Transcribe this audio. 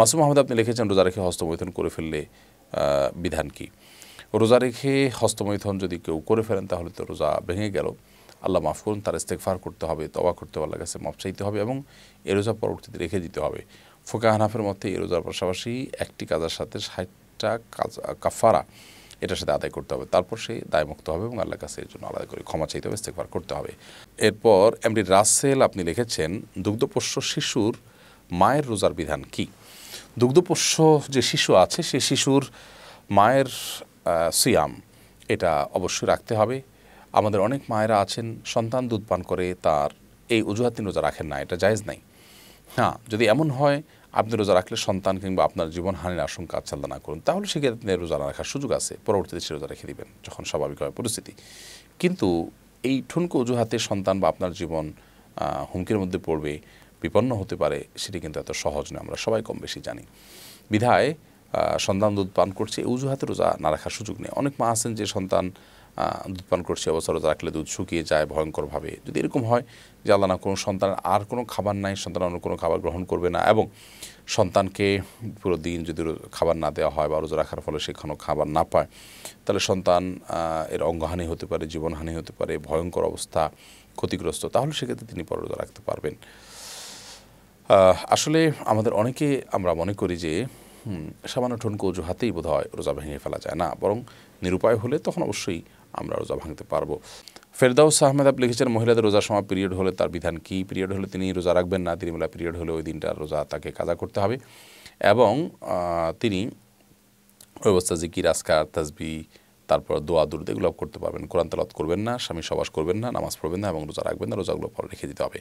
মাসুম আহমেদ আপনি লিখেছেন রোজা রেখে হস্তমৈথন করে ফেললে বিধান কি রোজা রেখে হস্তমৈথন যদি কেউ করে ফেলেন তাহলে তো রোজা ভেঙে গেল আল্লাহ মাফ করুন তার ইস্তেকফার করতে হবে তবা করতে পারলে কাছে মাফ চাইতে হবে এবং এ রোজা পরবর্তীতে রেখে দিতে হবে ফোকা হানাফের মধ্যে এ রোজার পাশাপাশি একটি কাজার সাথে ষাটটা কাজ কাফারা এটার সাথে আদায় করতে হবে তারপর সে দায়মুক্ত হবে এবং আল্লাহ কাছে এর জন্য আলাদা করে ক্ষমা চাইতে হবে ইস্তেকফার করতে হবে এরপর এমডি রাসেল আপনি লিখেছেন দুগ্ধপোষ্য শিশুর মায়ের রোজার বিধান কী দুগ্ধপোষ্য যে শিশু আছে সে শিশুর মায়ের সিয়াম এটা অবশ্যই রাখতে হবে আমাদের অনেক মায়েরা আছেন সন্তান দুধ পান করে তার এই অজুহাত রোজা রাখেন না এটা জায়েজ নাই হ্যাঁ যদি এমন হয় আপনি রোজা রাখলে সন্তান কিংবা আপনার জীবনহানির আশঙ্কা আচ্ছাদা না করুন তাহলে সেক্ষেত্রে আপনি রোজা না রাখার সুযোগ আছে পরবর্তীতে সে রোজা রেখে দেবেন যখন স্বাভাবিক হয় পরিস্থিতি কিন্তু এই ঠুনকো অজুহাতে সন্তান বা আপনার জীবন হুমকির মধ্যে পড়বে বিপন্ন হতে পারে সেটি কিন্তু এত সহজ নয় আমরা সবাই কম বেশি জানি বিধায় সন্তান দুধ পান করছে এই অজুহাতে রোজা না রাখার সুযোগ নেই অনেক মা আছেন যে সন্তান দুধ পান করছে অবস্থা রোজা রাখলে দুধ শুকিয়ে যায় ভয়ঙ্করভাবে যদি এরকম হয় যে আল্লাহ না কোনো সন্তানের আর কোনো খাবার নাই সন্তান অন্য কোনো খাবার গ্রহণ করবে না এবং সন্তানকে পুরো দিন যদি খাবার না দেওয়া হয় বা রোজা রাখার ফলে সেখানেও খাবার না পায় তাহলে সন্তান এর অঙ্গহানি হতে পারে জীবনহানি হতে পারে ভয়ঙ্কর অবস্থা ক্ষতিগ্রস্ত তাহলে সেক্ষেত্রে তিনি পর রোজা রাখতে পারবেন আসলে আমাদের অনেকে আমরা মনে করি যে সামান্য ঠনকো অজুহাতেই বোধ হয় রোজা ভেঙে ফেলা যায় না বরং নিরুপায় হলে তখন অবশ্যই আমরা রোজা ভাঙতে পারবো ফেরদাউস আহমেদ আপ লিখেছেন মহিলাদের রোজার সময় পিরিয়ড হলে তার বিধান কি পিরিয়ড হলে তিনি রোজা রাখবেন না তিনি পিরিয়ড হলে ওই দিনটা রোজা তাকে কাজা করতে হবে এবং তিনি ওই অবস্থা জিকির আসকার তাজবি তারপর দোয়া দুর্দ এগুলো করতে পারবেন কোরআন তালাত করবেন না স্বামী সবাস করবেন না নামাজ পড়বেন না এবং রোজা রাখবেন না রোজাগুলো পরে রেখে দিতে হবে